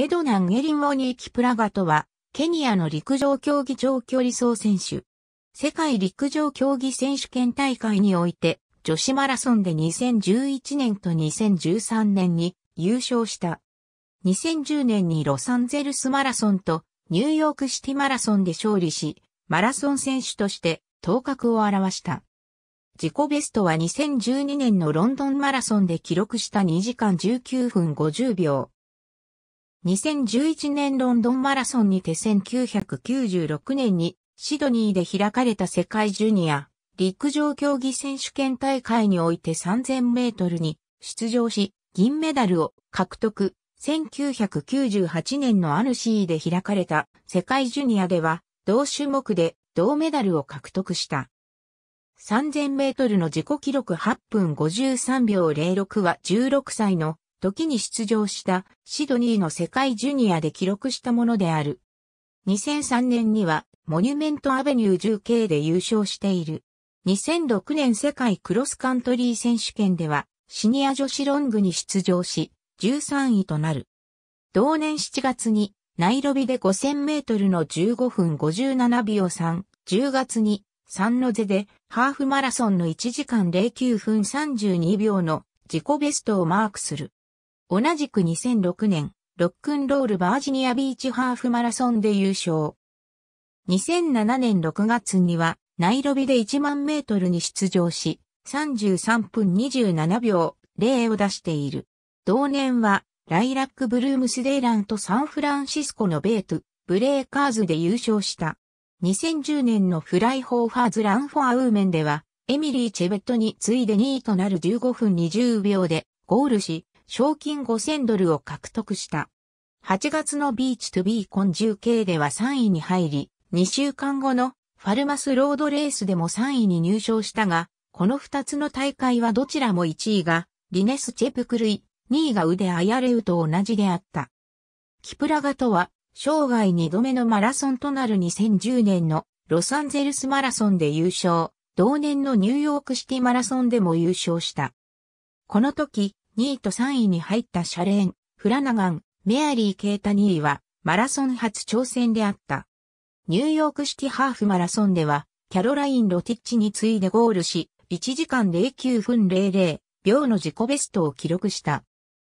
エドナン・エリン・オニー・キプラガトは、ケニアの陸上競技長距離走選手。世界陸上競技選手権大会において、女子マラソンで2011年と2013年に優勝した。2010年にロサンゼルスマラソンとニューヨークシティマラソンで勝利し、マラソン選手として頭角を現した。自己ベストは2012年のロンドンマラソンで記録した2時間19分50秒。2011年ロンドンマラソンにて1996年にシドニーで開かれた世界ジュニア陸上競技選手権大会において3000メートルに出場し銀メダルを獲得。1998年のアヌシーで開かれた世界ジュニアでは同種目で銅メダルを獲得した。3000メートルの自己記録8分53秒06は16歳の時に出場したシドニーの世界ジュニアで記録したものである。2003年にはモニュメントアベニュー 10K で優勝している。2006年世界クロスカントリー選手権ではシニア女子ロングに出場し13位となる。同年7月にナイロビで5000メートルの15分57秒3、10月にサンノゼでハーフマラソンの1時間09分32秒の自己ベストをマークする。同じく2006年、ロックンロールバージニアビーチハーフマラソンで優勝。2007年6月には、ナイロビで1万メートルに出場し、33分27秒0を出している。同年は、ライラックブルームスデーランとサンフランシスコのベート、ブレーカーズで優勝した。2010年のフライホーファーズランフォアウーメンでは、エミリー・チェベットに次いで2位となる15分20秒でゴールし、賞金5000ドルを獲得した。8月のビーチトゥビーコン 10K では3位に入り、2週間後のファルマスロードレースでも3位に入賞したが、この2つの大会はどちらも1位が、リネス・チェプクルイ、2位が腕アヤレウと同じであった。キプラガとは、生涯2度目のマラソンとなる2010年のロサンゼルスマラソンで優勝、同年のニューヨークシティマラソンでも優勝した。この時、2位と3位に入ったシャレーン、フラナガン、メアリー・ケータ2位は、マラソン初挑戦であった。ニューヨークシティハーフマラソンでは、キャロライン・ロティッチに次いでゴールし、1時間09分00秒の自己ベストを記録した。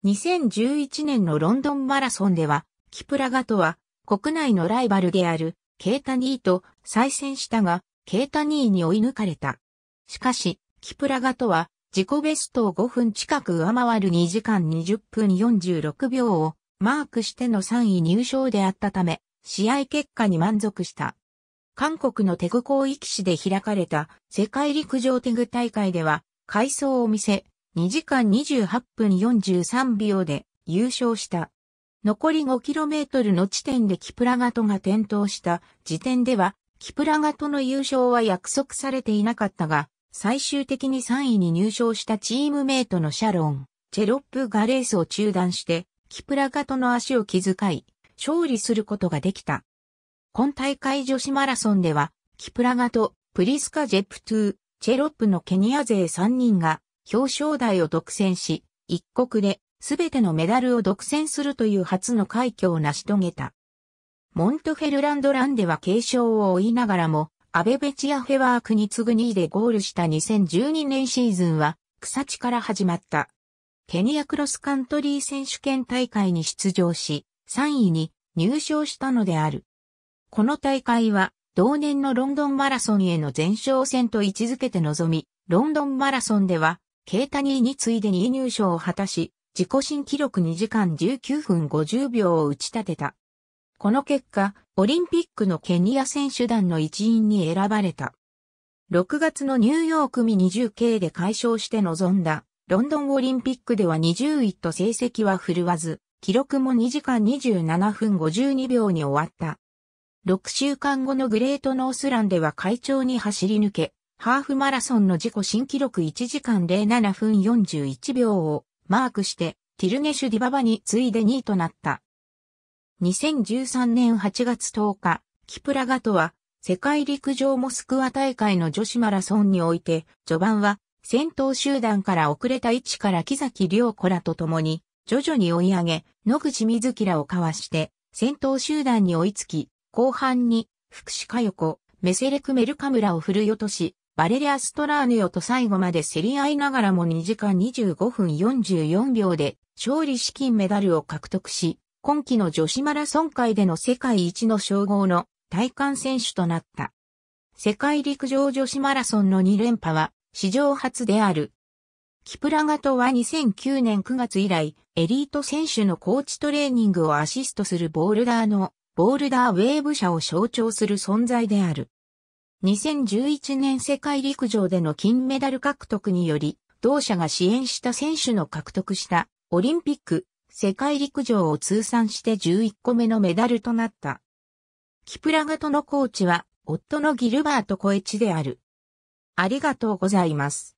2011年のロンドンマラソンでは、キプラガトは国内のライバルであるケータニーと再戦したが、ケータニーに追い抜かれた。しかし、キプラガトは自己ベストを5分近く上回る2時間20分46秒をマークしての3位入賞であったため、試合結果に満足した。韓国のテグ広域市で開かれた世界陸上テグ大会では、快走を見せ、2時間28分43秒で優勝した。残り 5km の地点でキプラガトが転倒した時点では、キプラガトの優勝は約束されていなかったが、最終的に3位に入賞したチームメイトのシャロン、チェロップがレースを中断して、キプラガトの足を気遣い、勝利することができた。今大会女子マラソンでは、キプラガト、プリスカ・ジェプトゥ、チェロップのケニア勢3人が表彰台を独占し、一国で全てのメダルを独占するという初の快挙を成し遂げた。モントフェルランドランでは継承を追いながらも、アベベチアフェワークに次ぐ2位でゴールした2012年シーズンは、草地から始まった。ケニアクロスカントリー選手権大会に出場し、3位に入賞したのである。この大会は、同年のロンドンマラソンへの前哨戦と位置づけて臨み、ロンドンマラソンでは、ケータニーに次いで2位入賞を果たし、自己新記録2時間19分50秒を打ち立てた。この結果、オリンピックのケニア選手団の一員に選ばれた。6月のニューヨークミ 20K で解消して臨んだ、ロンドンオリンピックでは20位と成績は振るわず、記録も2時間27分52秒に終わった。6週間後のグレートノースランでは会長に走り抜け、ハーフマラソンの自己新記録1時間07分41秒をマークして、ティルネシュ・ディババに次いで2位となった。2013年8月10日、キプラガトは、世界陸上モスクワ大会の女子マラソンにおいて、序盤は、先頭集団から遅れた位置から木崎良子らと共に、徐々に追い上げ、野口瑞希らをかわして、先頭集団に追いつき、後半に、福士加代子、メセレクメルカムラを振るよとし、バレリア・ストラーヌよと最後まで競り合いながらも2時間25分44秒で、勝利資金メダルを獲得し、今季の女子マラソン界での世界一の称号の体幹選手となった。世界陸上女子マラソンの2連覇は史上初である。キプラガトは2009年9月以来、エリート選手のコーチトレーニングをアシストするボールダーの、ボールダーウェーブ社を象徴する存在である。2011年世界陸上での金メダル獲得により、同社が支援した選手の獲得したオリンピック世界陸上を通算して11個目のメダルとなった。キプラガトのコーチは、夫のギルバート・コエチである。ありがとうございます。